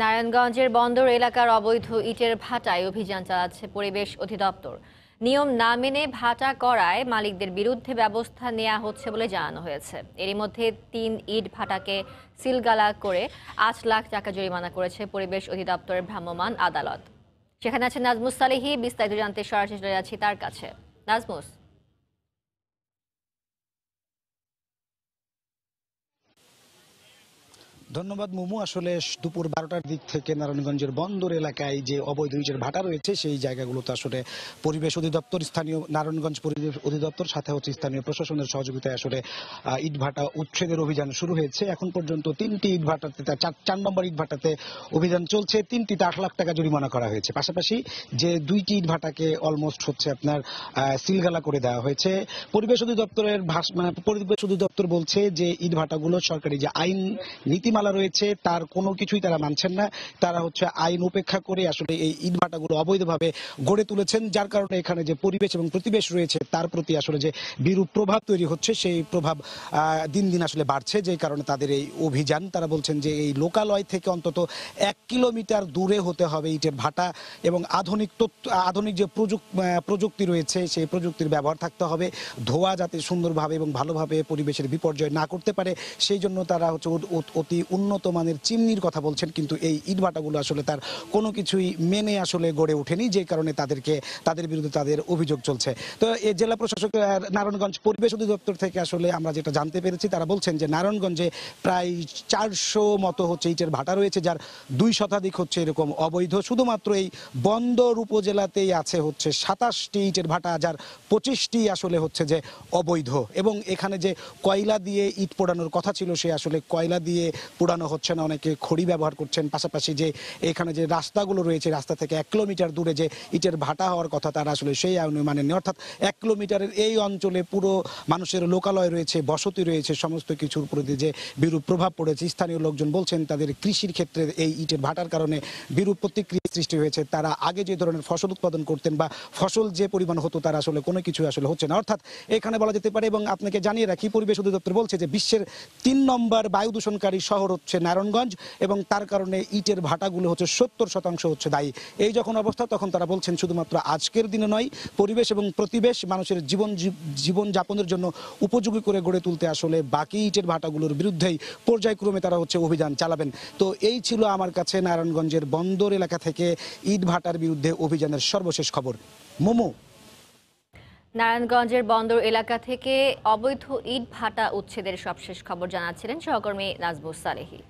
নারায়ণগঞ্জের বন্দর এলাকার অবৈধ ইটের ভাটায় অভিযান চালাচ্ছে পরিবেশ অধিদপ্তর নিয়ম না মেনে ভাটা করায় মালিকদের বিরুদ্ধে ব্যবস্থা নেওয়া হচ্ছে বলে জানানো হয়েছে এরই মধ্যে তিন ইট ভাটাকে সিলগালা করে আট লাখ টাকা জরিমানা করেছে পরিবেশ অধিদপ্তরের ভ্রাম্যমাণ আদালত সেখানে আছে নাজমুস সালেহি বিস্তারিত জানতে সরাসরি যাচ্ছি তার কাছে নাজমুস ধন্যবাদ মুমু আসলে দুপুর বারোটার দিক থেকে নারায়ণগঞ্জের বন্দর এলাকায় যে অবৈধ ইটের ভাটা রয়েছে সেই জায়গাগুলোতে আসলে পরিবেশ অধিদপ্তর স্থানীয় নারায়ণগঞ্জ পরিবেশ অধিদপ্তর সাথে হচ্ছে স্থানীয় প্রশাসনের সহযোগিতায় আসলে ইট ভাটা উচ্ছেদের অভিযান শুরু হয়েছে এখন পর্যন্ত তিনটি ইট ভাটাতে চার নম্বর ইট ভাটাতে অভিযান চলছে তিনটিতে আট লাখ টাকা জরিমানা করা হয়েছে পাশাপাশি যে দুইটি ইট ভাটাকে অলমোস্ট হচ্ছে আপনার সিলগালা করে দেওয়া হয়েছে পরিবেশ অধিদপ্তরের মানে পরিবেশ অধিদপ্তর বলছে যে ইট ভাটাগুলো সরকারি যে আইন নীতিমালা বিধিমালা রয়েছে তার কোনো কিছুই তারা মানছেন না তারা হচ্ছে আইন উপেক্ষা করে আসলে এই ইটভাটাগুলো অবৈধভাবে গড়ে তুলেছেন যার কারণে এখানে যে পরিবেশ এবং প্রতিবেশ রয়েছে তার প্রতি আসলে যে বিরূপ প্রভাব তৈরি হচ্ছে সেই প্রভাব দিন দিন আসলে বাড়ছে যে কারণে তাদের এই অভিযান তারা বলছেন যে এই লোকালয় থেকে অন্তত এক কিলোমিটার দূরে হতে হবে ইটের ভাটা এবং আধুনিক তথ্য আধুনিক যে প্রযুক্তি রয়েছে সেই প্রযুক্তির ব্যবহার থাকতে হবে ধোয়া যাতে সুন্দরভাবে এবং ভালোভাবে পরিবেশের বিপর্যয় না করতে পারে সেই জন্য তারা হচ্ছে অতি উন্নত মানের চিমনির কথা বলছেন কিন্তু এই ইটভাটাগুলো আসলে তার কোনো কিছুই মেনে আসলে গড়ে ওঠেনি যে কারণে তাদেরকে তাদের বিরুদ্ধে তাদের অভিযোগ চলছে তো এই জেলা প্রশাসক নারায়ণগঞ্জ পরিবেশ অধিদপ্তর থেকে আসলে আমরা যেটা জানতে পেরেছি তারা বলছেন যে নারায়ণগঞ্জে প্রায় চারশো মতো হচ্ছে ইটের ভাটা রয়েছে যার দুই শতাধিক হচ্ছে এরকম অবৈধ শুধুমাত্র এই বন্দর উপজেলাতেই আছে হচ্ছে সাতাশটি ইটের ভাটা যার পঁচিশটি আসলে হচ্ছে যে অবৈধ এবং এখানে যে কয়লা দিয়ে ইট পোড়ানোর কথা ছিল সে আসলে কয়লা দিয়ে পোড়ানো হচ্ছে না অনেকে খড়ি ব্যবহার করছেন পাশাপাশি যে এখানে যে রাস্তাগুলো রয়েছে রাস্তা থেকে এক কিলোমিটার দূরে যে ইটের ভাটা হওয়ার কথা তারা আসলে সেই মানে অর্থাৎ এক কিলোমিটারের এই অঞ্চলে পুরো মানুষের লোকালয় রয়েছে বসতি রয়েছে সমস্ত কিছুর প্রতি যে বিরূপ প্রভাব পড়েছে স্থানীয় লোকজন বলছেন তাদের কৃষির ক্ষেত্রে এই ইটের ভাটার কারণে বিরূপ প্রতিক্রিয়া সৃষ্টি হয়েছে তারা আগে যে ধরনের ফসল উৎপাদন করতেন বা ফসল যে পরিমাণ হতো তারা আসলে কোনো কিছু আসলে হচ্ছে না অর্থাৎ এখানে বলা যেতে পারে এবং আপনাকে জানিয়ে রাখি পরিবেশ অধিদপ্তর বলছে যে বিশ্বের তিন নম্বর বায়ু দূষণকারী শহর হচ্ছে নারায়ণগঞ্জ এবং তার কারণে ইটের ভাটাগুলো হচ্ছে সত্তর শতাংশ হচ্ছে দায়ী এই যখন অবস্থা তখন তারা বলছেন শুধুমাত্র আজকের দিনে নয় পরিবেশ এবং প্রতিবেশ মানুষের জীবন জীবনযাপনের জন্য উপযোগী করে গড়ে তুলতে আসলে বাকি ইটের ভাটাগুলোর বিরুদ্ধেই পর্যায়ক্রমে তারা হচ্ছে অভিযান চালাবেন তো এই ছিল আমার কাছে নারায়ণগঞ্জের বন্দর এলাকা থেকে ইট ভাটার বিরুদ্ধে অভিযানের সর্বশেষ খবর মোমো নারায়ণগঞ্জের বন্দর এলাকা থেকে অবৈধ ইট ভাটা উচ্ছেদের সবশেষ খবর জানাচ্ছিলেন সহকর্মী নাজবুস সালেহী